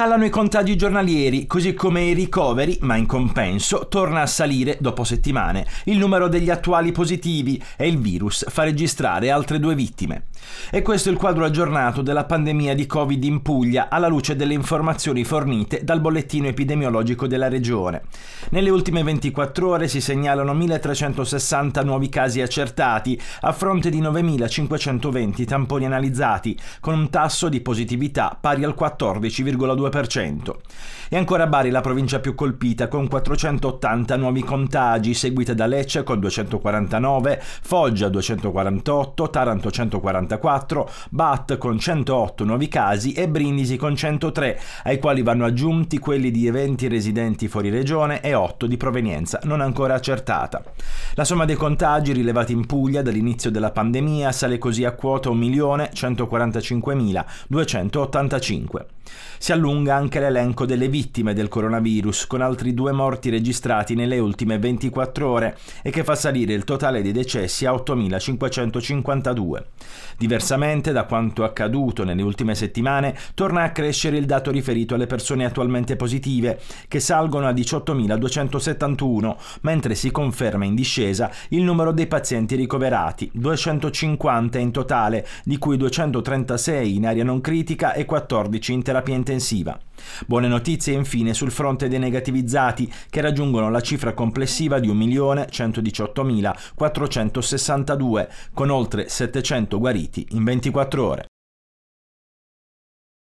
calano i contagi giornalieri, così come i ricoveri, ma in compenso torna a salire dopo settimane il numero degli attuali positivi e il virus fa registrare altre due vittime. E questo è il quadro aggiornato della pandemia di Covid in Puglia alla luce delle informazioni fornite dal bollettino epidemiologico della regione. Nelle ultime 24 ore si segnalano 1360 nuovi casi accertati a fronte di 9520 tamponi analizzati, con un tasso di positività pari al 14,2%. 2%. E ancora Bari la provincia più colpita con 480 nuovi contagi, seguita da Lecce con 249, Foggia 248, Taranto 144, Bat con 108 nuovi casi e Brindisi con 103, ai quali vanno aggiunti quelli di eventi residenti fuori regione e 8 di provenienza non ancora accertata. La somma dei contagi rilevati in Puglia dall'inizio della pandemia sale così a quota 1.145.285. Si allunga allunga anche l'elenco delle vittime del coronavirus, con altri due morti registrati nelle ultime 24 ore e che fa salire il totale dei decessi a 8.552. Diversamente da quanto accaduto nelle ultime settimane, torna a crescere il dato riferito alle persone attualmente positive, che salgono a 18.271, mentre si conferma in discesa il numero dei pazienti ricoverati, 250 in totale, di cui 236 in area non critica e 14 in terapia intensiva. Buone notizie infine sul fronte dei negativizzati che raggiungono la cifra complessiva di 1.118.462 con oltre 700 guariti in 24 ore.